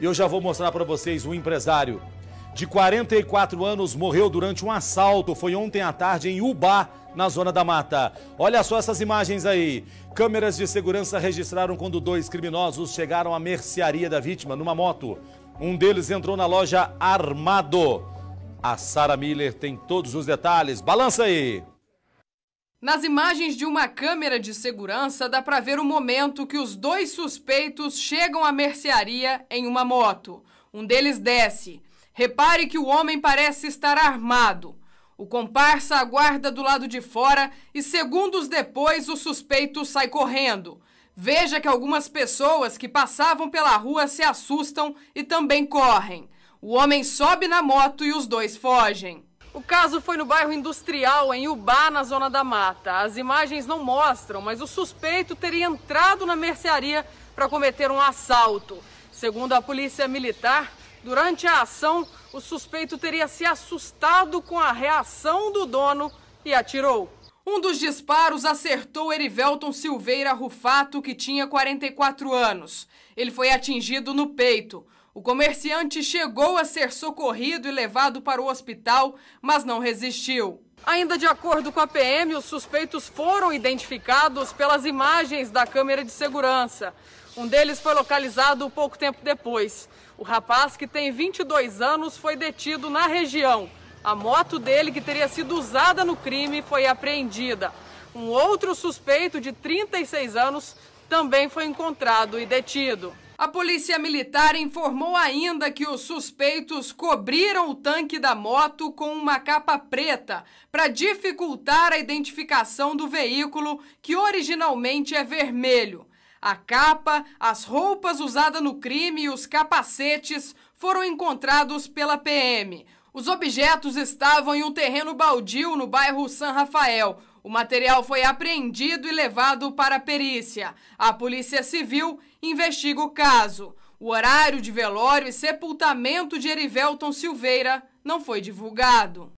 E eu já vou mostrar para vocês um empresário de 44 anos morreu durante um assalto. Foi ontem à tarde em Ubá, na Zona da Mata. Olha só essas imagens aí. Câmeras de segurança registraram quando dois criminosos chegaram à mercearia da vítima numa moto. Um deles entrou na loja armado. A Sara Miller tem todos os detalhes. Balança aí. Nas imagens de uma câmera de segurança dá para ver o momento que os dois suspeitos chegam à mercearia em uma moto. Um deles desce. Repare que o homem parece estar armado. O comparsa aguarda do lado de fora e segundos depois o suspeito sai correndo. Veja que algumas pessoas que passavam pela rua se assustam e também correm. O homem sobe na moto e os dois fogem. O caso foi no bairro Industrial, em Ubá, na Zona da Mata. As imagens não mostram, mas o suspeito teria entrado na mercearia para cometer um assalto. Segundo a polícia militar, durante a ação, o suspeito teria se assustado com a reação do dono e atirou. Um dos disparos acertou Erivelton Silveira Rufato, que tinha 44 anos. Ele foi atingido no peito. O comerciante chegou a ser socorrido e levado para o hospital, mas não resistiu. Ainda de acordo com a PM, os suspeitos foram identificados pelas imagens da câmera de segurança. Um deles foi localizado pouco tempo depois. O rapaz, que tem 22 anos, foi detido na região. A moto dele, que teria sido usada no crime, foi apreendida. Um outro suspeito, de 36 anos, também foi encontrado e detido. A polícia militar informou ainda que os suspeitos cobriram o tanque da moto com uma capa preta para dificultar a identificação do veículo, que originalmente é vermelho. A capa, as roupas usadas no crime e os capacetes foram encontrados pela PM. Os objetos estavam em um terreno baldio no bairro San Rafael. O material foi apreendido e levado para a perícia. A Polícia Civil investiga o caso. O horário de velório e sepultamento de Erivelton Silveira não foi divulgado.